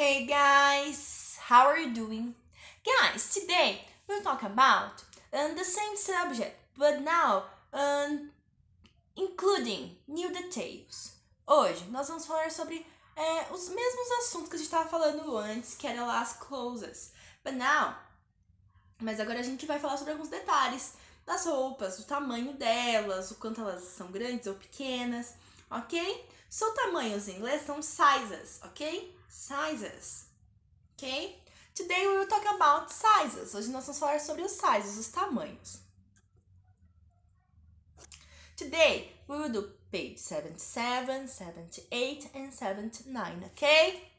Hey guys, how are you doing? Guys, today we'll talk about um, uh, the same subject, but now um, uh, including new details. Hoje nós vamos falar sobre é, os mesmos assuntos que a gente estava falando antes, que era last closes, but now. Mas agora a gente vai falar sobre alguns detalhes das roupas, o tamanho delas, o quanto elas são grandes ou pequenas, ok? São tamanhos em inglês são sizes, ok? Sizes, ok? Today we will talk about sizes. Hoje nós vamos falar sobre os sizes, os tamanhos. Today we will do page 77, 78 and 79, ok?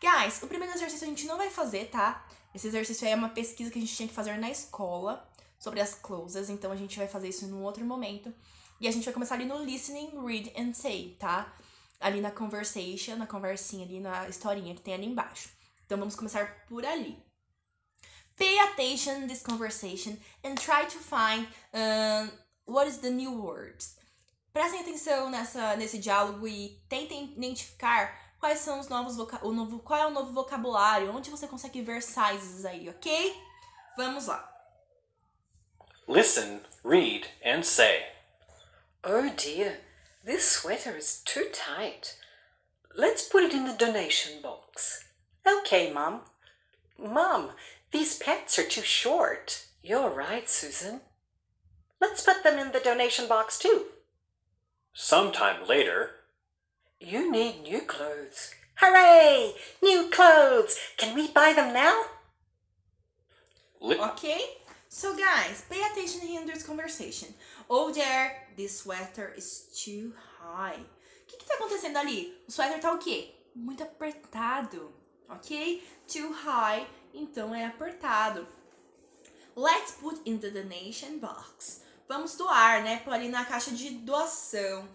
Guys, o primeiro exercício a gente não vai fazer, tá? Esse exercício aí é uma pesquisa que a gente tinha que fazer na escola sobre as closes, então a gente vai fazer isso um outro momento. E a gente vai começar ali no listening, read and say, tá? Ali na conversation, na conversinha ali, na historinha que tem ali embaixo. Então vamos começar por ali. Pay attention to this conversation and try to find um, what is the new words. Prestem atenção nessa, nesse diálogo e tentem identificar quais são os novos o novo, qual é o novo vocabulário, onde você consegue ver sizes aí, ok? Vamos lá. Listen, read and say. Oh dear, this sweater is too tight. Let's put it in the donation box. Okay, Mum. Mum, these pants are too short. You're right, Susan. Let's put them in the donation box too. Sometime later. You need new clothes. Hooray! New clothes! Can we buy them now? okay. So guys, pay attention here in this conversation. Oh there, this sweater is too high. O que, que tá acontecendo ali? O sweater tá o quê? Muito apertado, ok? Too high, então é apertado. Let's put into the donation box. Vamos doar, né? Pôr ali na caixa de doação.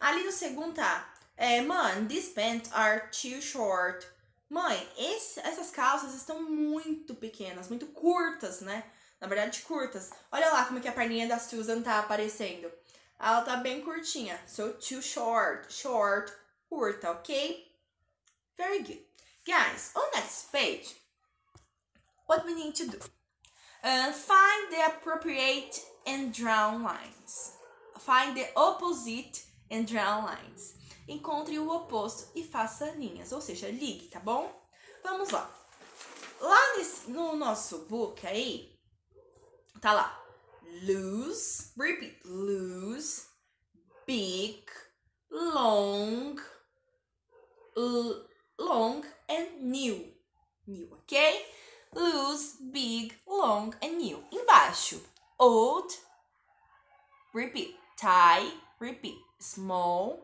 Ali no segundo tá, é, mãe, these pants are too short. Mãe, esse, essas calças estão muito pequenas, muito curtas, né? Na verdade, curtas. Olha lá como que a perninha da Susan tá aparecendo. Ela tá bem curtinha. So, too short. Short. Curta, ok? Very good. Guys, on next page, what we need to do? Uh, find the appropriate and draw lines. Find the opposite and draw lines. Encontre o oposto e faça linhas, ou seja, ligue, tá bom? Vamos lá. Lá nesse, no nosso book aí, Tá lá. Lose, repeat. lose big, long, long and new. New, ok? lose big, long and new. Embaixo. Old, repeat. Tie, repeat. Small,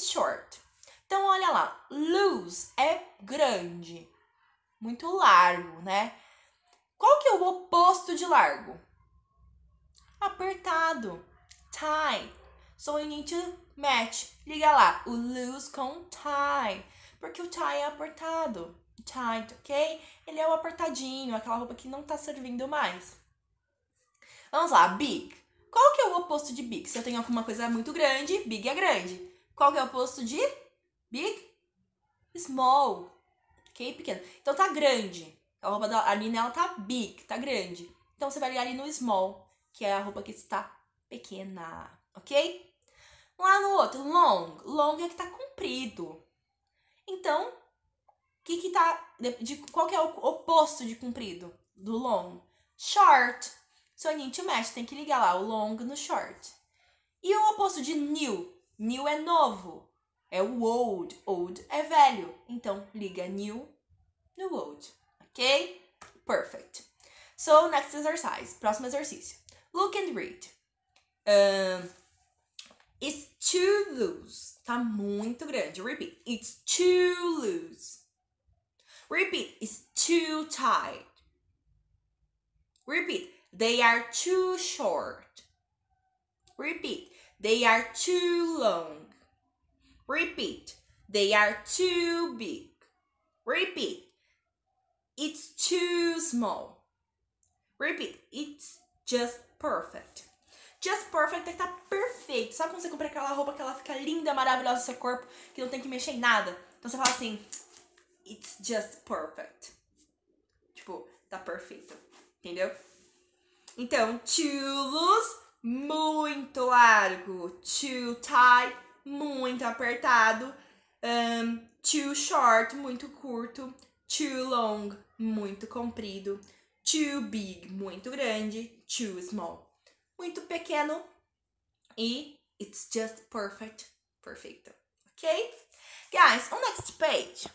short. Então, olha lá. lose é grande, muito largo, né? Qual que é o oposto de largo? Apertado. Tie. So we need to match. Liga lá, o loose com tie. Porque o tie é apertado. Tight, ok? Ele é o apertadinho, aquela roupa que não tá servindo mais. Vamos lá, big. Qual que é o oposto de big? Se eu tenho alguma coisa muito grande, big é grande. Qual que é o oposto de big? Small. Ok? Pequeno. Então tá grande. É a roupa da a ela tá big, tá grande. Então você vai ligar ali no small, que é a roupa que está pequena, ok? Lá no outro, long. Long é que tá comprido. Então, que que tá de, de qual que é o oposto de comprido do long? Short. Soninho to match, tem que ligar lá o long no short. E o oposto de new? New é novo. É o old. Old é velho. Então, liga new no old. Okay? Perfect. So, next exercise. Próximo exercício. Look and read. Um, it's too loose. Tá muito grande. Repeat. It's too loose. Repeat. It's too tight. Repeat. They are too short. Repeat. They are too long. Repeat. They are too big. Repeat. It's too small. Repeat. It's just perfect. Just perfect é que tá perfeito. Sabe quando você compra aquela roupa que ela fica linda, maravilhosa no seu corpo, que não tem que mexer em nada? Então você fala assim, it's just perfect. Tipo, tá perfeito. Entendeu? Então, too loose, muito largo. Too tight, muito apertado. Um, too short, muito curto. Too long, muito comprido. Too big, muito grande. Too small, muito pequeno. E it's just perfect, perfeito. Okay? Guys, on next page,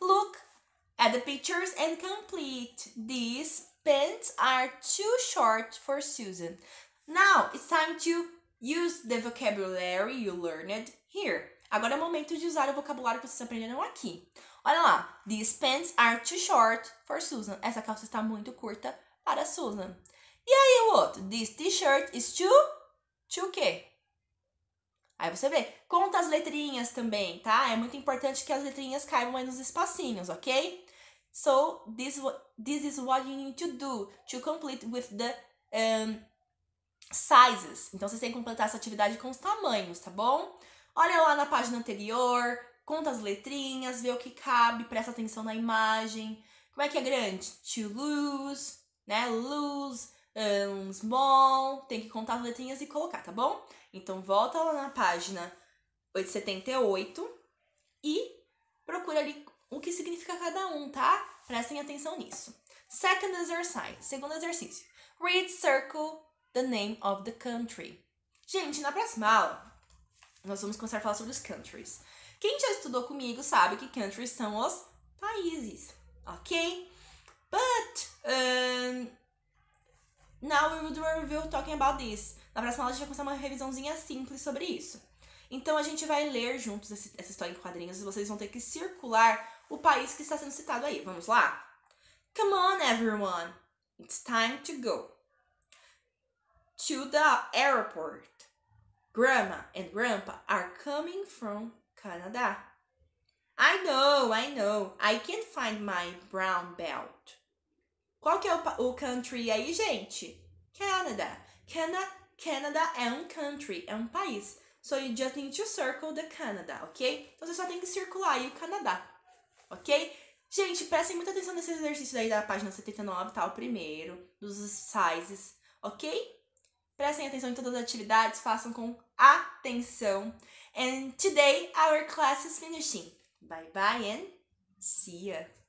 look at the pictures and complete. These pants are too short for Susan. Now it's time to use the vocabulary you learned here. Agora é o momento de usar o vocabulário que vocês aprenderam aqui. Olha lá. These pants are too short for Susan. Essa calça está muito curta para Susan. E aí o outro? This t-shirt is too... Too o quê? Aí você vê. Conta as letrinhas também, tá? É muito importante que as letrinhas caibam aí nos espacinhos, ok? So, this, this is what you need to do to complete with the... Um, sizes. Então, você tem que completar essa atividade com os tamanhos, tá bom? Olha lá na página anterior, Conta as letrinhas, vê o que cabe, presta atenção na imagem. Como é que é grande? To lose, né? Lose, um, small. Tem que contar as letrinhas e colocar, tá bom? Então volta lá na página 878 e procura ali o que significa cada um, tá? Prestem atenção nisso. Second exercise, segundo exercício. Read circle the name of the country. Gente, na próxima aula nós vamos começar a falar sobre os countries. Quem já estudou comigo sabe que countries são os países, ok? But um, now we will do a review talking about this. Na próxima aula a gente vai começar uma revisãozinha simples sobre isso. Então a gente vai ler juntos esse, essa história em quadrinhos e vocês vão ter que circular o país que está sendo citado aí. Vamos lá? Come on, everyone. It's time to go. To the airport. Grandma and Grandpa are coming from Canadá. I know, I know. I can't find my brown belt. Qual que é o, o country aí, gente? Canada. Canada. Canada é um country, é um país. So you just need to circle the Canada, ok? Então você só tem que circular aí o Canadá, ok? Gente, prestem muita atenção nesse exercício aí da página 79, tá? O primeiro, dos sizes, ok? Prestem atenção em todas as atividades, façam com atenção. And today our class is finishing. Bye bye and see ya.